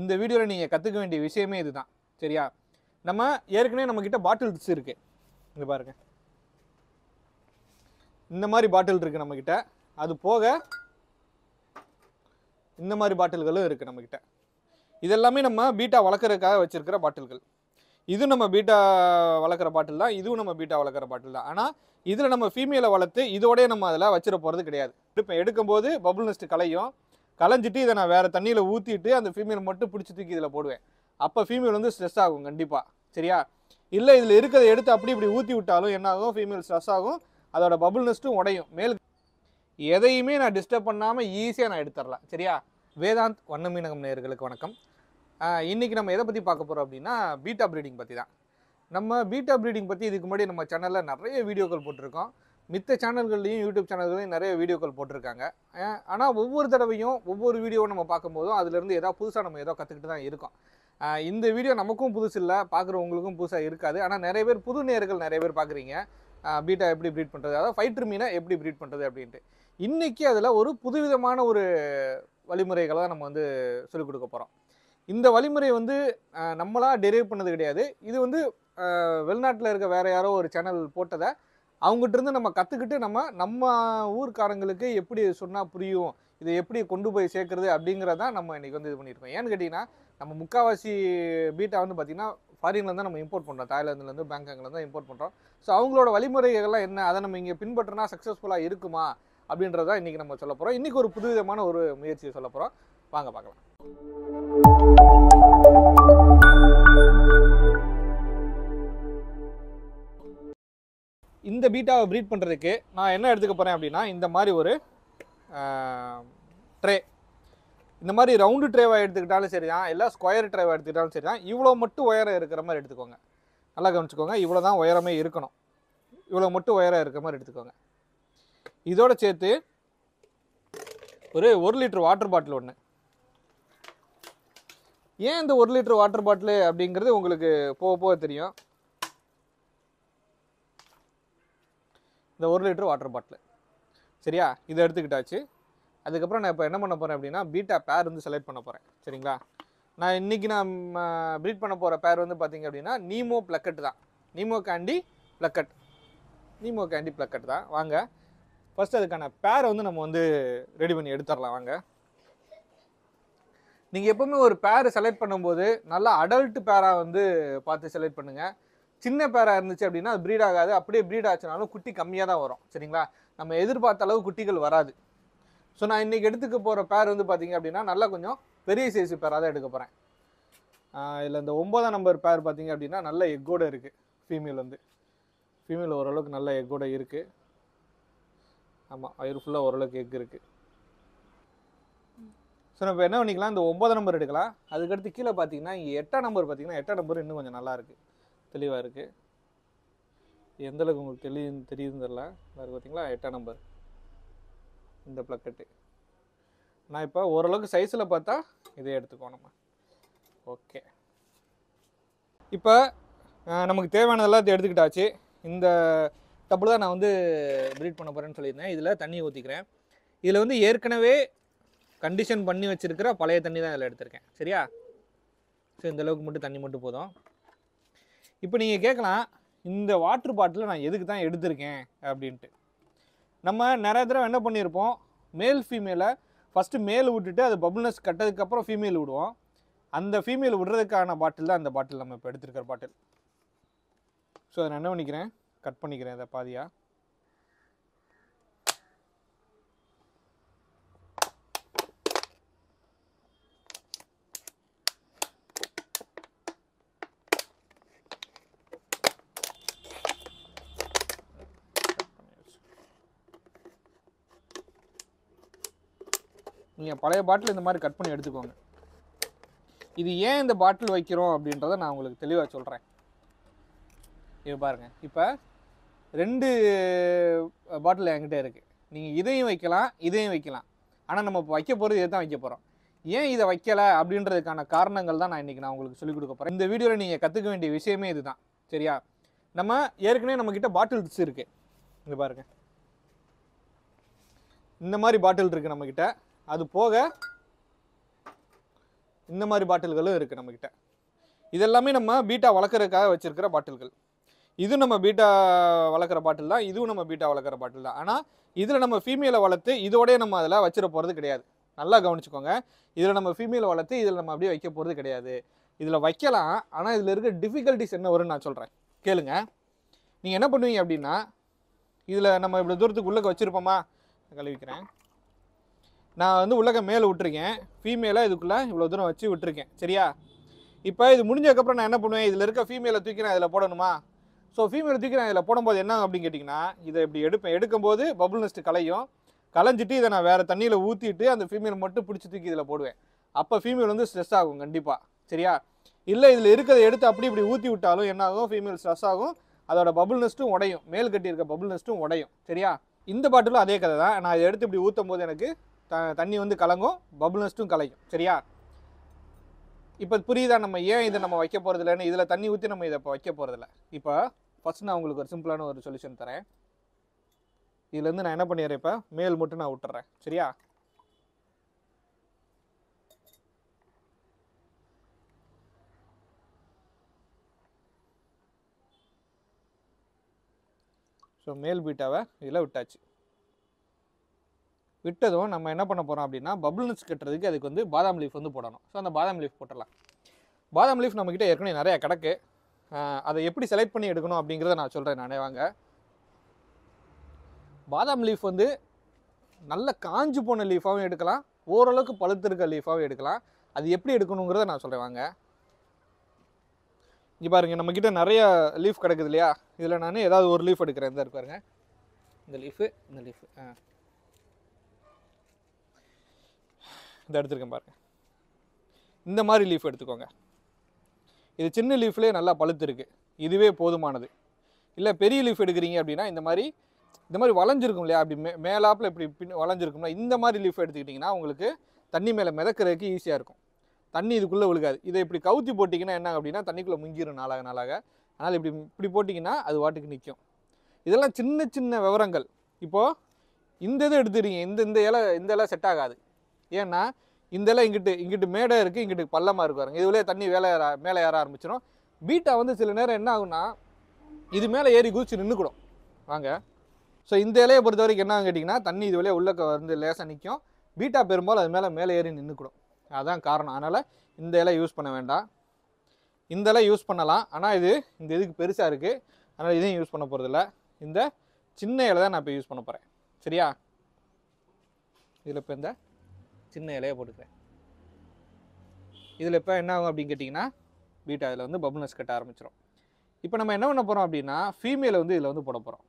இந்த வீடியோவில் நீங்கள் கற்றுக்க வேண்டிய விஷயமே இதுதான் சரியா நம்ம ஏற்கனவே நம்மக்கிட்ட பாட்டில்ஸ் இருக்குது இங்கே பாருங்கள் இந்த மாதிரி பாட்டில் இருக்குது நம்மக்கிட்ட அது போக இந்த மாதிரி பாட்டில்களும் இருக்குது நம்மக்கிட்ட இதெல்லாமே நம்ம பீட்டா வளர்க்குறதுக்காக வச்சுருக்கிற பாட்டில்கள் இதுவும் நம்ம பீட்டா வளர்க்குற பாட்டில் தான் இதுவும் நம்ம பீட்டா வளர்க்குற பாட்டில் தான் ஆனால் இதில் நம்ம ஃபீமேலை வளர்த்து இதோடய நம்ம அதில் வச்சிட போகிறது கிடையாது இப்போ எடுக்கும்போது பபுள் நெஸ்ட்டு கலையும் கலைஞ்சிட்டு இதை நான் வேறு தண்ணியில் ஊற்றிட்டு அந்த ஃபீமேல் மட்டும் பிடிச்சி தூக்கி இதில் போடுவேன் அப்போ ஃபீமேல் வந்து ஸ்ட்ரெஸ் ஆகும் கண்டிப்பாக சரியா இல்லை இதில் இருக்கிறத எடுத்து அப்படி இப்படி ஊற்றி விட்டாலும் என்ன ஆகும் ஃபீமேல் ஸ்ட்ரெஸ் ஆகும் அதோட பபுள்னஸ்ட்டும் உடையும் மேல் எதையுமே நான் டிஸ்டர்ப் பண்ணாமல் ஈஸியாக நான் எடுத்துடலாம் சரியா வேதாந்த் மீனகம் நேயர்களுக்கு வணக்கம் இன்றைக்கி நம்ம எதை பற்றி பார்க்க போகிறோம் அப்படின்னா பீட்டா ப்ரீடிங் பற்றி தான் நம்ம பீட்டா ப்ரீடிங் பற்றி இதுக்கு முன்னாடி நம்ம சேனலில் நிறைய வீடியோக்கள் போட்டிருக்கோம் மித்த சேனல்கள்லையும் யூடியூப் சேனல்களையும் நிறைய வீடியோக்கள் போட்டிருக்காங்க ஆனால் ஒவ்வொரு தடவையும் ஒவ்வொரு வீடியோவும் நம்ம பார்க்கும்போதும் அதுலேருந்து ஏதாவது புதுசாக நம்ம ஏதோ கற்றுக்கிட்டு தான் இருக்கோம் இந்த வீடியோ நமக்கும் புதுசு இல்லை பார்க்குறவங்களுக்கும் புதுசாக இருக்காது ஆனால் நிறைய பேர் புது நேர்கள் நிறைய பேர் பார்க்குறீங்க பீட்டா எப்படி ப்ரீட் பண்ணுறது அதாவது ஃபைட்ரு மீனை எப்படி ப்ரீட் பண்ணுறது அப்படின்ட்டு இன்றைக்கி அதில் ஒரு புதுவிதமான ஒரு வழிமுறைகளை தான் நம்ம வந்து சொல்லிக் கொடுக்க போகிறோம் இந்த வழிமுறை வந்து நம்மளாக டெரைவ் பண்ணது கிடையாது இது வந்து வெளிநாட்டில் இருக்க வேறு யாரோ ஒரு சேனல் போட்டதை அவங்ககிட்ட இருந்து நம்ம கற்றுக்கிட்டு நம்ம நம்ம ஊர்க்காரங்களுக்கு எப்படி சொன்னால் புரியும் இதை எப்படி கொண்டு போய் சேர்க்குறது அப்படிங்கிறதான் நம்ம இன்றைக்கி வந்து இது பண்ணியிருக்கோம் ஏன்னு கேட்டிங்கன்னா நம்ம முக்கால்வாசி பீட்டா வந்து பார்த்திங்கன்னா ஃபாரின்லேருந்து தான் நம்ம இம்போர்ட் பண்ணுறோம் தாய்லாந்துலேருந்து பேங்காங்லேருந்து தான் இம்போர்ட் பண்ணுறோம் ஸோ அவங்களோட வழிமுறைகள்லாம் என்ன அதை நம்ம இங்கே பின்பற்றினா சக்ஸஸ்ஃபுல்லாக இருக்குமா அப்படின்றத இன்றைக்கி நம்ம சொல்ல போகிறோம் இன்றைக்கி ஒரு புதுவிதமான ஒரு முயற்சியை சொல்ல போகிறோம் வாங்க பார்க்கலாம் இந்த பீட்டாவை ப்ரீட் பண்ணுறதுக்கு நான் என்ன எடுத்துக்க போகிறேன் அப்படின்னா இந்த மாதிரி ஒரு ட்ரே இந்த மாதிரி ரவுண்டு ட்ரேவாக எடுத்துக்கிட்டாலும் சரி தான் இல்லை ஸ்கொயர் ட்ரேவாக எடுத்துக்கிட்டாலும் சரி தான் இவ்வளோ மட்டும் உயரம் இருக்கிற மாதிரி எடுத்துக்கோங்க நல்லா கவனிச்சுக்கோங்க இவ்வளோ தான் உயரமே இருக்கணும் இவ்வளோ மட்டும் உயரம் இருக்கிற மாதிரி எடுத்துக்கோங்க இதோடு சேர்த்து ஒரு ஒரு லிட்டர் வாட்டர் பாட்டில் ஒன்று ஏன் இந்த ஒரு லிட்டர் வாட்டர் பாட்டில் அப்படிங்கிறது உங்களுக்கு போக போக தெரியும் இந்த ஒரு லிட்டர் வாட்டர் பாட்டில் சரியா இதை எடுத்துக்கிட்டாச்சு அதுக்கப்புறம் நான் இப்போ என்ன பண்ண போகிறேன் அப்படின்னா பீட்டா பேர் வந்து செலக்ட் பண்ண போகிறேன் சரிங்களா நான் இன்றைக்கி நான் ப்ரீட் பண்ண போகிற பேர் வந்து பார்த்திங்க அப்படின்னா நீமோ ப்ளக்கட் தான் Nemo candy plakat Nemo candy plakat தான் வாங்க ஃபஸ்ட் அதுக்கான பேரை வந்து நம்ம வந்து ரெடி பண்ணி எடுத்துடலாம் வாங்க நீங்கள் எப்போவுமே ஒரு பேர் செலக்ட் பண்ணும்போது நல்லா அடல்ட்டு பேராக வந்து பார்த்து செலக்ட் பண்ணுங்கள் சின்ன பேராக இருந்துச்சு அப்படின்னா அது ப்ரீட் ஆகாது அப்படியே ப்ரீட் ஆச்சுனாலும் குட்டி கம்மியாக தான் வரும் சரிங்களா நம்ம எதிர்பார்த்த அளவு குட்டிகள் வராது ஸோ நான் இன்றைக்கி எடுத்துக்க போகிற பேர் வந்து பார்த்திங்க அப்படின்னா நல்லா கொஞ்சம் பெரிய சைஸ் பேராக தான் எடுக்க போகிறேன் இதில் இந்த ஒம்பதாம் நம்பர் பேர் பார்த்திங்க அப்படின்னா நல்ல எக்கோடு இருக்குது ஃபீமேல் வந்து ஃபீமேல் ஓரளவுக்கு நல்ல எக்கோடு இருக்குது ஆமாம் வயிறு ஃபுல்லாக ஓரளவுக்கு எக் இருக்குது ஸோ நம்ம என்ன பண்ணிக்கலாம் இந்த ஒம்பது நம்பர் எடுக்கலாம் அதுக்கடுத்து கீழே பார்த்தீங்கன்னா இங்கே எட்டாம் நம்பர் பார்த்தீங்கன்னா எட்டாம் நம்பர் இன்னும் கொஞ்சம் நல்லாயிருக்கு தெளிவாக இருக்குது எந்தளவுக்கு உங்களுக்கு தெளி தெரியுதுன்னு தெரில அது பார்த்தீங்களா எட்டாம் நம்பர் இந்த ப்ளக்கெட்டு நான் இப்போ ஓரளவுக்கு சைஸில் பார்த்தா இதே எடுத்துக்கோ நம்ம ஓகே இப்போ நமக்கு தேவையானதெல்லாம் எடுத்துக்கிட்டாச்சு இந்த டப்புல தான் நான் வந்து ப்ரீட் பண்ண போகிறேன்னு சொல்லியிருந்தேன் இதில் தண்ணி ஊற்றிக்கிறேன் இதில் வந்து ஏற்கனவே கண்டிஷன் பண்ணி வச்சுருக்கிற பழைய தண்ணி தான் இதில் எடுத்திருக்கேன் சரியா ஸோ இந்தளவுக்கு மட்டும் தண்ணி மட்டும் போதும் இப்போ நீங்கள் கேட்கலாம் இந்த வாட்ரு பாட்டிலை நான் எதுக்கு தான் எடுத்திருக்கேன் அப்படின்ட்டு நம்ம நிறைய தடவை என்ன பண்ணியிருப்போம் மேல் ஃபீமேலை ஃபஸ்ட்டு மேல் விட்டுட்டு அது பபுள்னஸ் கட்டதுக்கப்புறம் ஃபீமேல் விடுவோம் அந்த ஃபீமேல் விடுறதுக்கான பாட்டில் தான் அந்த பாட்டில் நம்ம இப்போ எடுத்துருக்கிற பாட்டில் ஸோ அதை நான் என்ன பண்ணிக்கிறேன் கட் பண்ணிக்கிறேன் அதை பாதியாக நீங்கள் பழைய பாட்டில் இந்த மாதிரி கட் பண்ணி எடுத்துக்கோங்க இது ஏன் இந்த பாட்டில் வைக்கிறோம் அப்படின்றத நான் உங்களுக்கு தெளிவாக சொல்கிறேன் இது பாருங்கள் இப்போ ரெண்டு பாட்டில் என்கிட்ட இருக்குது நீங்கள் இதையும் வைக்கலாம் இதையும் வைக்கலாம் ஆனால் நம்ம இப்போ வைக்க போகிறது இதை தான் வைக்க போகிறோம் ஏன் இதை வைக்கலை அப்படின்றதுக்கான காரணங்கள் தான் நான் இன்றைக்கி நான் உங்களுக்கு சொல்லிக் கொடுக்க போகிறேன் இந்த வீடியோவில் நீங்கள் கற்றுக்க வேண்டிய விஷயமே இதுதான் சரியா நம்ம ஏற்கனவே நம்மக்கிட்ட பாட்டில்ஸ் இருக்குது இங்கே பாருங்கள் இந்த மாதிரி பாட்டில் இருக்குது நம்மக்கிட்ட அது போக இந்த மாதிரி பாட்டில்களும் இருக்குது நம்மக்கிட்ட இதெல்லாமே நம்ம பீட்டா வளர்க்குறதுக்காக வச்சுருக்கிற பாட்டில்கள் இதுவும் நம்ம பீட்டா வளர்க்குற பாட்டில் தான் இதுவும் நம்ம பீட்டா வளர்க்குற பாட்டில் தான் ஆனால் இதில் நம்ம ஃபீமேலை வளர்த்து இதோடய நம்ம அதில் வச்சிட போகிறது கிடையாது நல்லா கவனிச்சுக்கோங்க இதில் நம்ம ஃபீமேலை வளர்த்து இதில் நம்ம அப்படியே வைக்க போகிறது கிடையாது இதில் வைக்கலாம் ஆனால் இதில் இருக்க டிஃபிகல்ட்டிஸ் என்ன வரும்னு நான் சொல்கிறேன் கேளுங்க நீங்கள் என்ன பண்ணுவீங்க அப்படின்னா இதில் நம்ம இவ்வளோ தூரத்துக்கு உள்ளே வச்சுருப்போமா கழுவிக்கிறேன் நான் வந்து உள்ளக்க மேலே விட்டுருக்கேன் ஃபீமேலாக இதுக்குள்ளே இவ்வளோ தூரம் வச்சு விட்டுருக்கேன் சரியா இப்போ இது முடிஞ்சதுக்கப்புறம் நான் என்ன பண்ணுவேன் இதில் இருக்க ஃபீமேலை தூக்கி நான் இதில் போடணுமா ஸோ ஃபீமேல் தூக்கி நான் இதில் போடும்போது என்ன அப்படின்னு கேட்டிங்கன்னா இதை இப்படி எடுப்பேன் எடுக்கும்போது பபுள் நெஸ்ட் கலையும் கலைஞ்சிட்டு இதை நான் வேறு தண்ணியில் ஊற்றிட்டு அந்த ஃபீமேல் மட்டும் பிடிச்சி தூக்கி இதில் போடுவேன் அப்போ ஃபீமேல் வந்து ஸ்ட்ரெஸ் ஆகும் கண்டிப்பாக சரியா இல்லை இதில் இருக்கிறத எடுத்து அப்படி இப்படி ஊற்றி விட்டாலும் என்ன ஆகும் ஃபீமேல் ஸ்ட்ரெஸ் ஆகும் அதோட பபுள் நெஸ்ட்டும் உடையும் மேல் கட்டி இருக்க பபுள் நெஸ்ட்டும் உடையும் சரியா இந்த பாட்டிலும் அதே கதை தான் நான் இதை எடுத்து இப்படி ஊற்றும் போது எனக்கு த தண்ணி வந்து கலங்கும் பபுள்னஸ்ட்டும் கலையும் சரியா இப்போ புரியுதா நம்ம ஏன் இதை நம்ம வைக்க போகிறது இல்லைன்னு இதில் தண்ணி ஊற்றி நம்ம இதை இப்போ வைக்க போகிறதில்ல இப்போ ஃபஸ்ட் நான் உங்களுக்கு ஒரு சிம்பிளான ஒரு சொல்யூஷன் தரேன் இதுலேருந்து நான் என்ன பண்ணிடுறேன் இப்போ மேல் மட்டும் நான் விட்டுறேன் சரியா ஸோ மேல் பீட்டாவை இதில் விட்டாச்சு விட்டதும் நம்ம என்ன பண்ண போகிறோம் அப்படின்னா பபுள் நட்ஸ் கட்டுறதுக்கு அதுக்கு வந்து பாதாம் லீஃப் வந்து போடணும் ஸோ அந்த பாதாம் லீஃப் போட்டலாம் பாதாம் லீஃப் நம்மக்கிட்ட ஏற்கனவே நிறையா கிடக்கு அதை எப்படி செலக்ட் பண்ணி எடுக்கணும் அப்படிங்கிறத நான் சொல்கிறேன் நானே வாங்க பாதாம் லீஃப் வந்து நல்ல காஞ்சு போன லீஃபாகவும் எடுக்கலாம் ஓரளவுக்கு பழுத்திருக்க லீஃபாகவும் எடுக்கலாம் அது எப்படி எடுக்கணுங்கிறத நான் சொல்கிறேன் வாங்க இங்கே பாருங்கள் நம்மக்கிட்ட நிறைய லீஃப் கிடக்குது இல்லையா இதில் நான் ஏதாவது ஒரு லீஃப் எடுக்கிறேன் இந்த பாருங்கள் இந்த லீஃபு இந்த லீஃபு ஆ இதை எடுத்துருக்கேன் பாருங்கள் இந்த மாதிரி லீஃப் எடுத்துக்கோங்க இது சின்ன லீஃப்லேயே நல்லா பழுத்து இருக்குது இதுவே போதுமானது இல்லை பெரிய லீஃப் எடுக்கிறீங்க அப்படின்னா இந்த மாதிரி இந்த மாதிரி வளைஞ்சிருக்கும் இல்லையா அப்படி மே மேலாப்பில் இப்படி பின் வளைஞ்சிருக்கும்ல இந்த மாதிரி லீஃப் எடுத்துக்கிட்டிங்கன்னா உங்களுக்கு தண்ணி மேலே மிதக்கிறதுக்கு ஈஸியாக இருக்கும் தண்ணி இதுக்குள்ளே விழுகாது இதை இப்படி கவுத்தி போட்டிங்கன்னா என்ன அப்படின்னா தண்ணிக்குள்ளே முங்கிடும் நாளாக நாளாக அதனால் இப்படி இப்படி போட்டிங்கன்னா அது வாட்டுக்கு நிற்கும் இதெல்லாம் சின்ன சின்ன விவரங்கள் இப்போது இந்த இது எடுத்துக்கிறீங்க இந்த இந்த இலை இந்த இலை செட் ஆகாது ஏன்னா இதெல்லாம் இங்கிட்டு இங்கிட்டு மேடை இருக்குது இங்கிட்டு பள்ளமாக இருக்கு வரங்க இதுலேயே தண்ணி வேலை மேலே ஏற ஆரம்பிச்சிடும் பீட்டா வந்து சில நேரம் என்ன ஆகும்னா இது மேலே ஏறி குதிச்சு நின்றுக்கூடும் வாங்க ஸோ இந்த இலையை பொறுத்த வரைக்கும் என்ன கேட்டிங்கன்னா தண்ணி இது வழியாக உள்ளக்க வந்து லேசாக நிற்கும் பீட்டா பெரும்பாலும் அது மேலே மேலே ஏறி நின்றுக்கூடும் அதுதான் காரணம் அதனால் இந்த இலை யூஸ் பண்ண வேண்டாம் இந்த இலை யூஸ் பண்ணலாம் ஆனால் இது இந்த இதுக்கு பெருசாக இருக்குது அதனால் இதையும் யூஸ் பண்ண போகிறதில்ல இந்த சின்ன இலை தான் நான் இப்போ யூஸ் பண்ண போகிறேன் சரியா இதில் இப்போ இந்த சின்ன இலையை போட்டுக்கிறேன் இதில் இப்போ என்ன ஆகும் அப்படின்னு கேட்டிங்கன்னா பீட்டா இதில் வந்து பபுல்னஸ் கட்ட ஆரம்பிச்சிடும் இப்போ நம்ம என்ன பண்ண போகிறோம் அப்படின்னா ஃபீமேலை வந்து இதில் வந்து போட போகிறோம்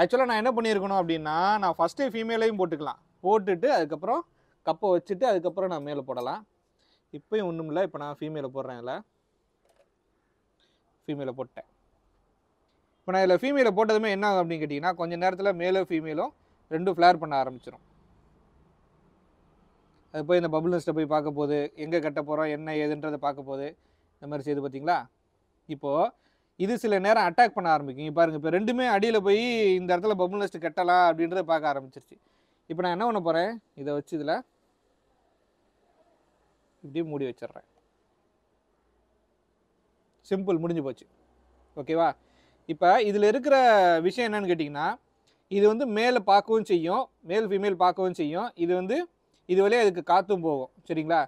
ஆக்சுவலாக நான் என்ன பண்ணியிருக்கணும் அப்படின்னா நான் ஃபஸ்ட்டே ஃபீமேலையும் போட்டுக்கலாம் போட்டுட்டு அதுக்கப்புறம் கப்பை வச்சுட்டு அதுக்கப்புறம் நான் மேலே போடலாம் இப்போயும் ஒன்றும் இல்லை இப்போ நான் ஃபீமேலை போடுறேன் இதில் ஃபீமேலை போட்டேன் இப்போ நான் இதில் ஃபீமேலை போட்டதுமே என்ன ஆகும் அப்படின்னு கேட்டிங்கன்னா கொஞ்சம் நேரத்தில் மேலும் ஃபீமேலும் ரெண்டும் ஃப்ளேர் பண்ண ஆரம்பிச்சிடும் அது போய் இந்த பபுல்னஸ்ட்டை போய் பார்க்க போகுது எங்கே கட்ட போகிறோம் என்ன ஏதுன்றதை பார்க்க போகுது இந்த மாதிரி செய்து பார்த்தீங்களா இப்போது இது சில நேரம் அட்டாக் பண்ண ஆரம்பிக்கும் பாருங்கள் இப்போ ரெண்டுமே அடியில் போய் இந்த இடத்துல பபுல்னஸ்ட் கட்டலாம் அப்படின்றத பார்க்க ஆரம்பிச்சிருச்சு இப்போ நான் என்ன பண்ண போகிறேன் இதை வச்சு இதில் இப்படி மூடி வச்சிடுறேன் சிம்பிள் முடிஞ்சு போச்சு ஓகேவா இப்போ இதில் இருக்கிற விஷயம் என்னென்னு கேட்டிங்கன்னா இது வந்து மேலே பார்க்கவும் செய்யும் மேல் ஃபீமேல் பார்க்கவும் செய்யும் இது வந்து இது வழியாக அதுக்கு காற்றும் போகும் சரிங்களா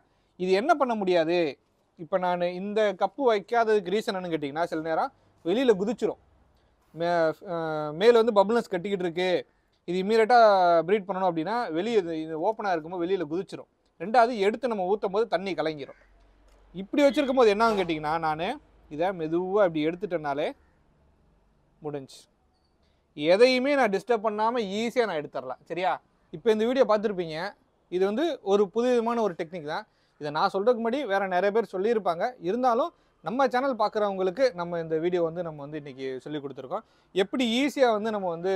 இது என்ன பண்ண முடியாது இப்போ நான் இந்த கப்பு வைக்காததுக்கு ரீசன் என்னன்னு கேட்டிங்கன்னா சில நேரம் வெளியில் குதிச்சிரும் மே மேலே வந்து பப்ளன்ஸ் கட்டிக்கிட்டு இருக்கு இது இம்மீடியட்டாக ப்ரீட் பண்ணணும் அப்படின்னா வெளியே இது ஓப்பனாக இருக்கும்போது வெளியில் குதிச்சிரும் ரெண்டாவது எடுத்து நம்ம ஊற்றும் போது தண்ணி கலங்கிரும் இப்படி வச்சுருக்கும் போது என்னன்னு கேட்டிங்கன்னா நான் இதை மெதுவாக இப்படி எடுத்துட்டேனாலே முடிஞ்சு எதையுமே நான் டிஸ்டர்ப் பண்ணாமல் ஈஸியாக நான் எடுத்துடலாம் சரியா இப்போ இந்த வீடியோ பார்த்துருப்பீங்க இது வந்து ஒரு புது விதமான ஒரு டெக்னிக் தான் இதை நான் சொல்கிறதுக்கு முன்னாடி வேறு நிறைய பேர் சொல்லியிருப்பாங்க இருந்தாலும் நம்ம சேனல் பார்க்குறவங்களுக்கு நம்ம இந்த வீடியோ வந்து நம்ம வந்து இன்றைக்கி சொல்லி கொடுத்துருக்கோம் எப்படி ஈஸியாக வந்து நம்ம வந்து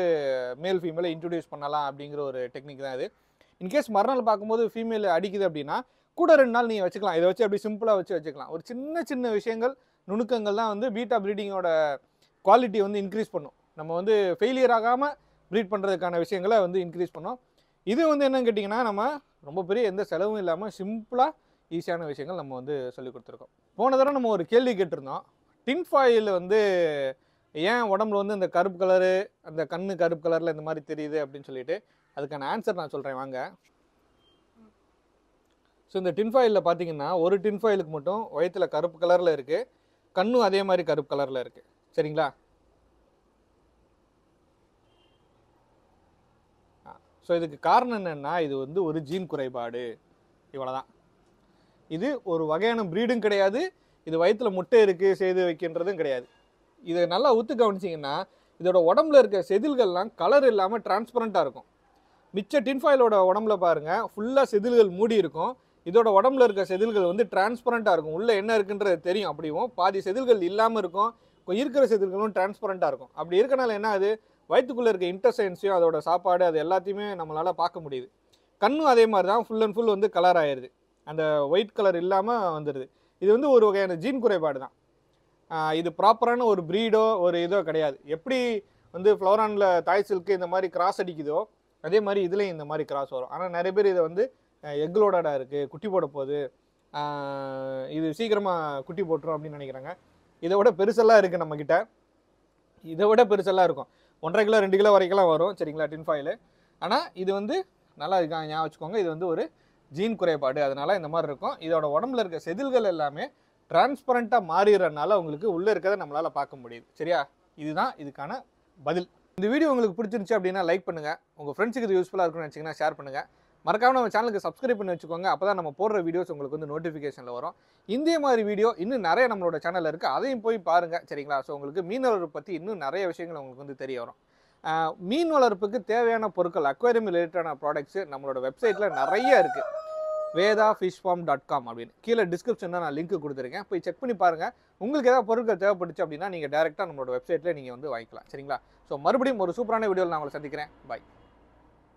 மேல் ஃபீமேலை இன்ட்ரடியூஸ் பண்ணலாம் அப்படிங்கிற ஒரு டெக்னிக் தான் இது இன்கேஸ் மறுநாள் பார்க்கும்போது ஃபீமேல் அடிக்குது அப்படின்னா கூட ரெண்டு நாள் நீங்கள் வச்சுக்கலாம் இதை வச்சு அப்படி சிம்பிளாக வச்சு வச்சுக்கலாம் ஒரு சின்ன சின்ன விஷயங்கள் நுணுக்கங்கள் தான் வந்து பீட்டா ப்ரீடிங்கோட குவாலிட்டி வந்து இன்க்ரீஸ் பண்ணும் நம்ம வந்து ஃபெயிலியர் ஆகாமல் ப்ரீட் பண்ணுறதுக்கான விஷயங்களை வந்து இன்க்ரீஸ் பண்ணோம் இது வந்து என்னன்னு கேட்டிங்கன்னா நம்ம ரொம்ப பெரிய எந்த செலவும் இல்லாமல் சிம்பிளாக ஈஸியான விஷயங்கள் நம்ம வந்து சொல்லி கொடுத்துருக்கோம் போன தடவை நம்ம ஒரு கேள்வி கேட்டிருந்தோம் டின் வந்து ஏன் உடம்புல வந்து இந்த கருப்பு கலரு அந்த கண்ணு கருப்பு கலரில் இந்த மாதிரி தெரியுது அப்படின்னு சொல்லிட்டு அதுக்கான ஆன்சர் நான் சொல்கிறேன் வாங்க ஸோ இந்த டின் ஃபாயிலில் பார்த்தீங்கன்னா ஒரு டின் ஃபாயிலுக்கு மட்டும் வயத்தில் கருப்பு கலரில் இருக்குது கண்ணும் அதே மாதிரி கருப்பு கலரில் இருக்குது சரிங்களா ஸோ இதுக்கு காரணம் என்னென்னா இது வந்து ஒரு ஜீன் குறைபாடு இவ்வளோதான் இது ஒரு வகையான ப்ரீடும் கிடையாது இது வயிற்றில் முட்டை இருக்குது செய்து வைக்கின்றதும் கிடையாது இதை நல்லா ஊற்று கவனிச்சிங்கன்னா இதோட உடம்புல இருக்க செதில்கள்லாம் கலர் இல்லாமல் டிரான்ஸ்பரண்ட்டாக இருக்கும் மிச்ச டின்ஃபாயிலோட உடம்புல பாருங்கள் ஃபுல்லாக செதில்கள் மூடி இருக்கும் இதோட உடம்புல இருக்க செதில்கள் வந்து டிரான்ஸ்பரண்ட்டாக இருக்கும் உள்ளே என்ன இருக்குன்றது தெரியும் அப்படியும் பாதி செதில்கள் இல்லாமல் இருக்கும் இருக்கிற செதில்களும் டிரான்ஸ்பரண்ட்டாக இருக்கும் அப்படி இருக்கனால என்ன அது வயிற்றுக்குள்ளே இருக்க இன்டர்சைன்ஸையும் அதோட சாப்பாடு அது எல்லாத்தையுமே நம்மளால் பார்க்க முடியுது கண்ணும் அதே மாதிரி தான் ஃபுல் அண்ட் ஃபுல் வந்து கலர் ஆயிடுது அந்த ஒயிட் கலர் இல்லாமல் வந்துடுது இது வந்து ஒரு வகையான ஜீன் குறைபாடு தான் இது ப்ராப்பரான ஒரு ப்ரீடோ ஒரு இதோ கிடையாது எப்படி வந்து ஃப்ளோரானில் தாய் சில்க்கு இந்த மாதிரி கிராஸ் அடிக்குதோ அதே மாதிரி இதுலேயும் இந்த மாதிரி கிராஸ் வரும் ஆனால் நிறைய பேர் இதை வந்து எக்லோடடா இருக்குது குட்டி போட போகுது இது சீக்கிரமாக குட்டி போட்டுரும் அப்படின்னு நினைக்கிறாங்க இதை விட பெருசெல்லாம் இருக்குது நம்மக்கிட்ட இதை விட பெருசெல்லாம் இருக்கும் ஒன்றரை கிலோ ரெண்டு கிலோ வரைக்கும்லாம் வரும் சரிங்களா டின் ஃபாயில் ஆனால் இது வந்து நல்லா இருக்காங்க ஞாபகம் வச்சுக்கோங்க இது வந்து ஒரு ஜீன் குறைபாடு அதனால் இந்த மாதிரி இருக்கும் இதோட உடம்புல இருக்க செதில்கள் எல்லாமே டிரான்ஸ்பரண்ட்டாக மாறிடுறதுனால உங்களுக்கு உள்ளே இருக்கிறத நம்மளால் பார்க்க முடியுது சரியா இதுதான் இதுக்கான பதில் இந்த வீடியோ உங்களுக்கு பிடிச்சிருந்துச்சு அப்படின்னா லைக் பண்ணுங்கள் உங்கள் ஃப்ரெண்ட்ஸுக்கு இது யூஸ்ஃபுல்லாக இருக்கும்னு நினச்சிங்கன்னா ஷேர் பண்ணுங்கள் மறக்காம நம்ம சேனலுக்கு சப்ஸ்கிரைப் பண்ணி வச்சுக்கோங்க அப்போ தான் நம்ம போடுற வீடியோஸ் உங்களுக்கு வந்து நோட்டிஃபிகேஷனில் வரும் இந்திய மாதிரி வீடியோ இன்னும் நிறைய நம்மளோட சேனலில் இருக்குது அதையும் போய் பாருங்கள் சரிங்களா ஸோ உங்களுக்கு வளர்ப்பு பற்றி இன்னும் நிறைய விஷயங்கள் உங்களுக்கு வந்து தெரிய வரும் மீன் வளர்ப்புக்கு தேவையான பொருட்கள் அக்வேரியம் ரிலேட்டடான ப்ராடக்ட்ஸு நம்மளோட வெப்சைட்டில் நிறைய இருக்குது Vedha fish farm dot com அப்படின்னு கீழே டிஸ்கிரிப்ஷனில் நான் லிங்க் கொடுத்துருக்கேன் போய் செக் பண்ணி பாருங்கள் உங்களுக்கு ஏதாவது பொருட்கள் தேவைப்பட்டுச்சு அப்படின்னா நீங்கள் டேரெக்டாக நம்மளோட வெப்சைட்டில் நீங்கள் வந்து வாங்கிக்கலாம் சரிங்களா ஸோ மறுபடியும் ஒரு சூப்பரான வீடியோவில் நான் உங்களை சந்திக்கிறேன் பாய்